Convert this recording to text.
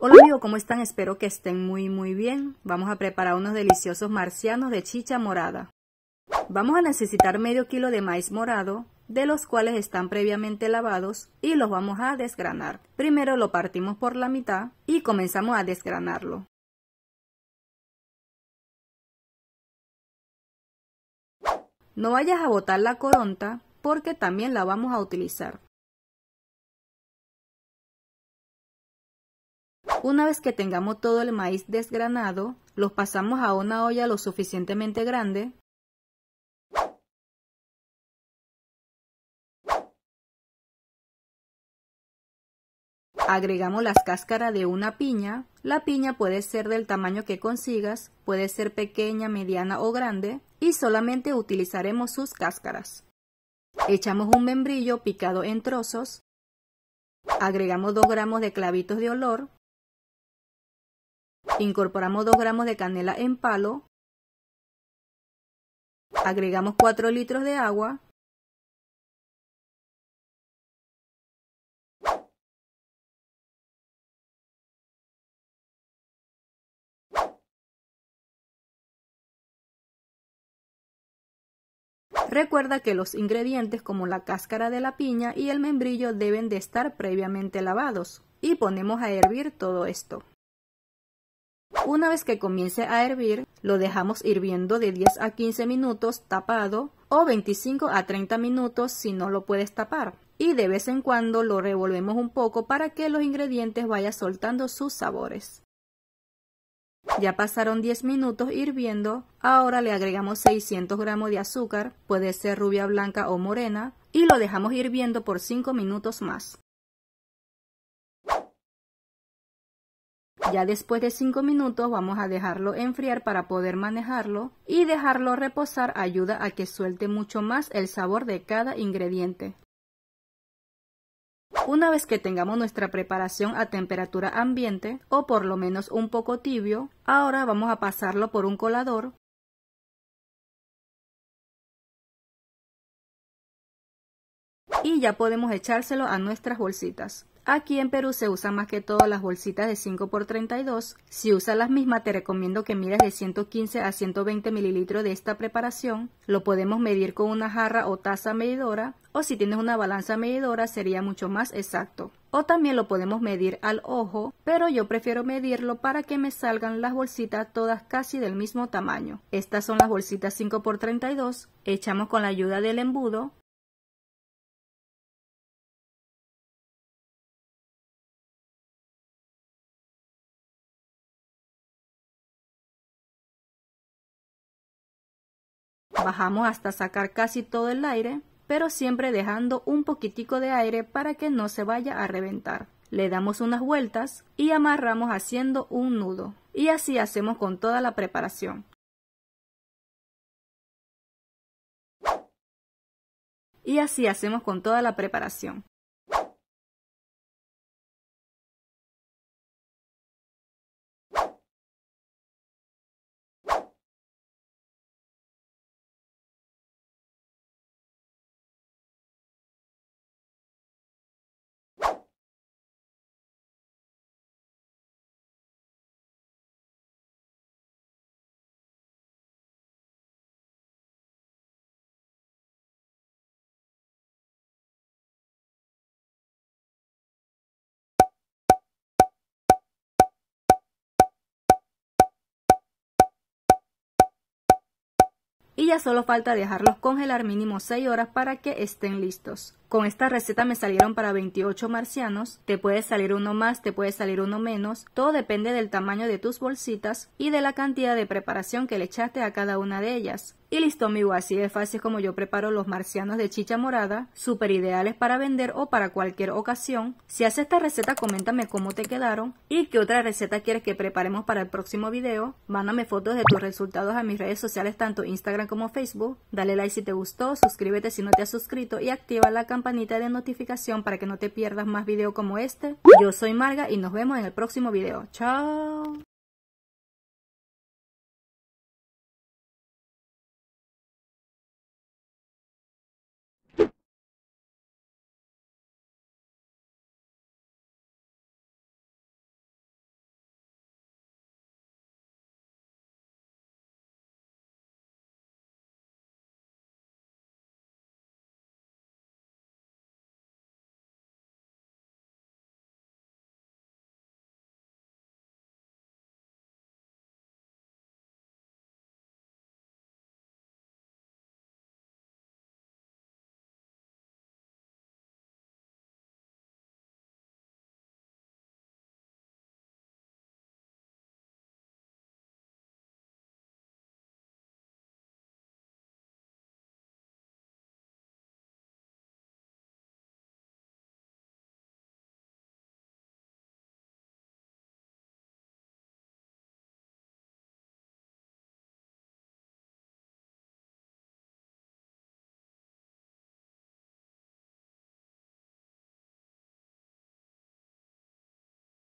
Hola amigos, ¿cómo están? Espero que estén muy muy bien. Vamos a preparar unos deliciosos marcianos de chicha morada. Vamos a necesitar medio kilo de maíz morado, de los cuales están previamente lavados y los vamos a desgranar. Primero lo partimos por la mitad y comenzamos a desgranarlo. No vayas a botar la coronta porque también la vamos a utilizar. Una vez que tengamos todo el maíz desgranado, los pasamos a una olla lo suficientemente grande agregamos las cáscaras de una piña. La piña puede ser del tamaño que consigas, puede ser pequeña, mediana o grande, y solamente utilizaremos sus cáscaras. Echamos un membrillo picado en trozos, agregamos 2 gramos de clavitos de olor, Incorporamos 2 gramos de canela en palo. Agregamos 4 litros de agua. Recuerda que los ingredientes como la cáscara de la piña y el membrillo deben de estar previamente lavados y ponemos a hervir todo esto. Una vez que comience a hervir, lo dejamos hirviendo de 10 a 15 minutos tapado o 25 a 30 minutos si no lo puedes tapar. Y de vez en cuando lo revolvemos un poco para que los ingredientes vayan soltando sus sabores. Ya pasaron 10 minutos hirviendo, ahora le agregamos 600 gramos de azúcar, puede ser rubia, blanca o morena, y lo dejamos hirviendo por 5 minutos más. Ya después de 5 minutos vamos a dejarlo enfriar para poder manejarlo y dejarlo reposar ayuda a que suelte mucho más el sabor de cada ingrediente. Una vez que tengamos nuestra preparación a temperatura ambiente o por lo menos un poco tibio, ahora vamos a pasarlo por un colador ya podemos echárselo a nuestras bolsitas. Aquí en Perú se usan más que todas las bolsitas de 5 por 32. Si usas las mismas te recomiendo que mires de 115 a 120 mililitros de esta preparación. Lo podemos medir con una jarra o taza medidora o si tienes una balanza medidora sería mucho más exacto. O también lo podemos medir al ojo, pero yo prefiero medirlo para que me salgan las bolsitas todas casi del mismo tamaño. Estas son las bolsitas 5 por 32. Echamos con la ayuda del embudo Bajamos hasta sacar casi todo el aire, pero siempre dejando un poquitico de aire para que no se vaya a reventar. Le damos unas vueltas y amarramos haciendo un nudo. Y así hacemos con toda la preparación. Y así hacemos con toda la preparación. y ya solo falta dejarlos congelar mínimo 6 horas para que estén listos. Con esta receta me salieron para 28 marcianos, te puede salir uno más, te puede salir uno menos, todo depende del tamaño de tus bolsitas y de la cantidad de preparación que le echaste a cada una de ellas. Y listo amigo, así de fácil como yo preparo los marcianos de chicha morada, super ideales para vender o para cualquier ocasión. Si haces esta receta coméntame cómo te quedaron y qué otra receta quieres que preparemos para el próximo video. Mándame fotos de tus resultados a mis redes sociales tanto Instagram como Facebook. Dale like si te gustó, suscríbete si no te has suscrito y activa la campanita campanita de notificación para que no te pierdas más videos como este. Yo soy Marga y nos vemos en el próximo video. ¡Chao!